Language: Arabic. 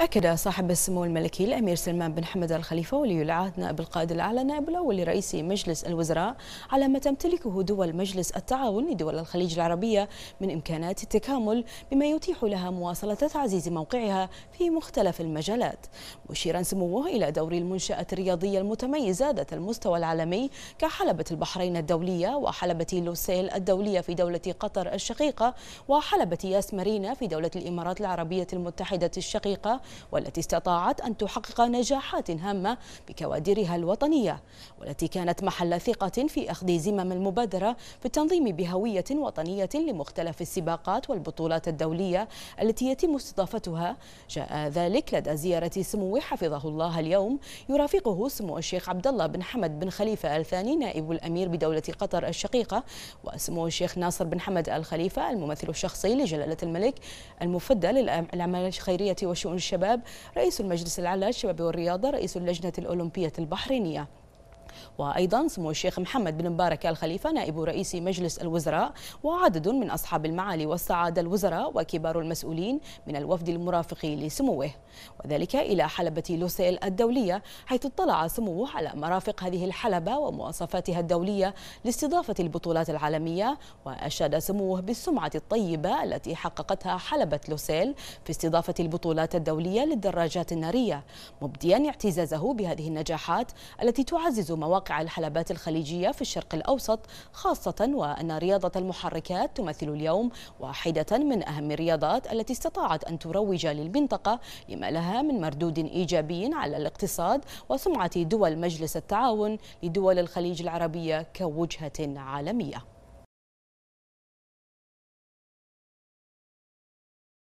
أكد صاحب السمو الملكي الأمير سلمان بن حمد الخليفة ولي العهد نائب القائد الأعلى نائب الأول لرئيس مجلس الوزراء على ما تمتلكه دول مجلس التعاون لدول الخليج العربية من إمكانات التكامل بما يتيح لها مواصلة تعزيز موقعها في مختلف المجالات مشيرا سموه إلى دور المنشأة الرياضية المتميزة ذات المستوى العالمي كحلبة البحرين الدولية وحلبة لوسيل الدولية في دولة قطر الشقيقة وحلبة ياس مارينا في دولة الإمارات العربية المتحدة الشقيقة والتي استطاعت أن تحقق نجاحات هامة بكوادرها الوطنية والتي كانت محل ثقة في أخذ زمم المبادرة في التنظيم بهوية وطنية لمختلف السباقات والبطولات الدولية التي يتم استضافتها جاء ذلك لدى زيارة سمو حفظه الله اليوم يرافقه سمو الشيخ عبد الله بن حمد بن خليفة الثاني نائب الأمير بدولة قطر الشقيقة وسمو الشيخ ناصر بن حمد الخليفة الممثل الشخصي لجلالة الملك المفدى للأعمال الخيرية وشؤون الشباب الشباب رئيس المجلس الاعلى للشباب والرياضه رئيس اللجنه الاولمبيه البحرينيه وأيضا سمو الشيخ محمد بن مبارك الخليفة نائب رئيس مجلس الوزراء وعدد من أصحاب المعالي والسعادة الوزراء وكبار المسؤولين من الوفد المرافق لسموه وذلك إلى حلبة لوسيل الدولية حيث اطلع سموه على مرافق هذه الحلبة ومواصفاتها الدولية لاستضافة البطولات العالمية وأشاد سموه بالسمعة الطيبة التي حققتها حلبة لوسيل في استضافة البطولات الدولية للدراجات النارية مبديا اعتزازه بهذه النجاحات التي تعزز مواقع الحلبات الخليجية في الشرق الأوسط خاصة وأن رياضة المحركات تمثل اليوم واحدة من أهم الرياضات التي استطاعت أن تروج للمنطقة لما لها من مردود إيجابي على الاقتصاد وسمعة دول مجلس التعاون لدول الخليج العربية كوجهة عالمية